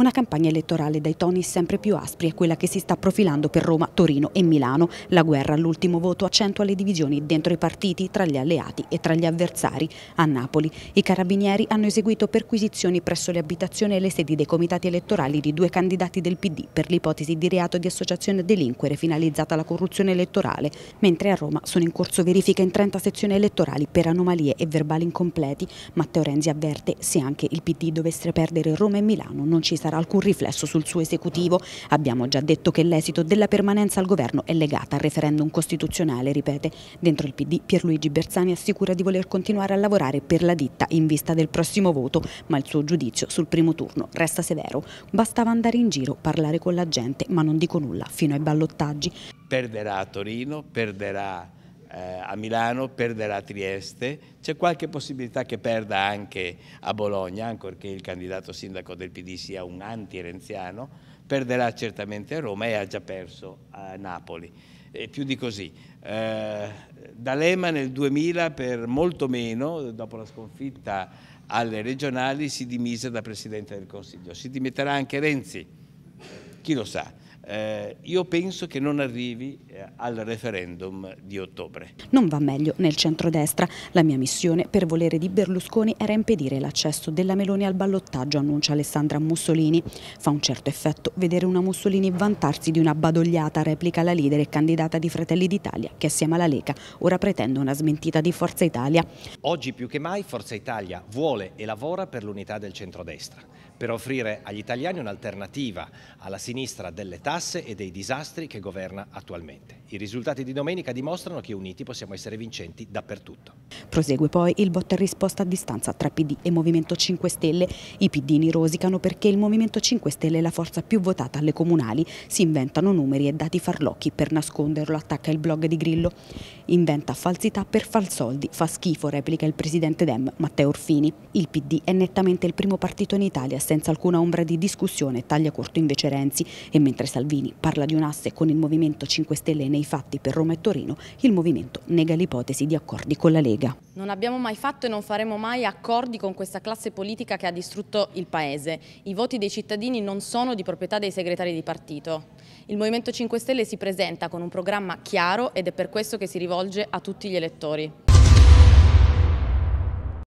Una campagna elettorale dai toni sempre più aspri è quella che si sta profilando per Roma, Torino e Milano. La guerra all'ultimo voto accentua le divisioni dentro i partiti, tra gli alleati e tra gli avversari. A Napoli i carabinieri hanno eseguito perquisizioni presso le abitazioni e le sedi dei comitati elettorali di due candidati del PD per l'ipotesi di reato di associazione a delinquere finalizzata alla corruzione elettorale, mentre a Roma sono in corso verifiche in 30 sezioni elettorali per anomalie e verbali incompleti. Matteo Renzi avverte se anche il PD dovesse perdere Roma e Milano non ci sarà sarà alcun riflesso sul suo esecutivo. Abbiamo già detto che l'esito della permanenza al governo è legata al referendum costituzionale, ripete. Dentro il PD Pierluigi Bersani assicura di voler continuare a lavorare per la ditta in vista del prossimo voto, ma il suo giudizio sul primo turno resta severo. Bastava andare in giro, parlare con la gente, ma non dico nulla fino ai ballottaggi. Perderà a Torino, perderà eh, a Milano, perderà a Trieste, c'è qualche possibilità che perda anche a Bologna, ancorché il candidato sindaco del PD sia un anti-renziano, perderà certamente a Roma e ha già perso a Napoli. E più di così. Eh, D'Alema nel 2000 per molto meno, dopo la sconfitta alle regionali, si dimise da Presidente del Consiglio. Si dimetterà anche Renzi, chi lo sa eh, io penso che non arrivi eh, al referendum di ottobre. Non va meglio nel centrodestra. La mia missione per volere di Berlusconi era impedire l'accesso della Meloni al ballottaggio, annuncia Alessandra Mussolini. Fa un certo effetto vedere una Mussolini vantarsi di una badogliata, replica la leader e candidata di Fratelli d'Italia, che assieme alla Lega ora pretende una smentita di Forza Italia. Oggi più che mai Forza Italia vuole e lavora per l'unità del centrodestra per offrire agli italiani un'alternativa alla sinistra delle tasse e dei disastri che governa attualmente. I risultati di domenica dimostrano che uniti possiamo essere vincenti dappertutto. Prosegue poi il botta e risposta a distanza tra PD e Movimento 5 Stelle. I PD rosicano perché il Movimento 5 Stelle è la forza più votata alle comunali. Si inventano numeri e dati farlocchi per nasconderlo, attacca il blog di Grillo. Inventa falsità per far soldi, fa schifo, replica il presidente Dem, Matteo Orfini. Il PD è nettamente il primo partito in Italia senza alcuna ombra di discussione, taglia corto invece Renzi. E mentre Salvini parla di un asse con il Movimento 5 Stelle nei nei fatti per Roma e Torino il movimento nega l'ipotesi di accordi con la Lega. Non abbiamo mai fatto e non faremo mai accordi con questa classe politica che ha distrutto il Paese. I voti dei cittadini non sono di proprietà dei segretari di partito. Il Movimento 5 Stelle si presenta con un programma chiaro ed è per questo che si rivolge a tutti gli elettori.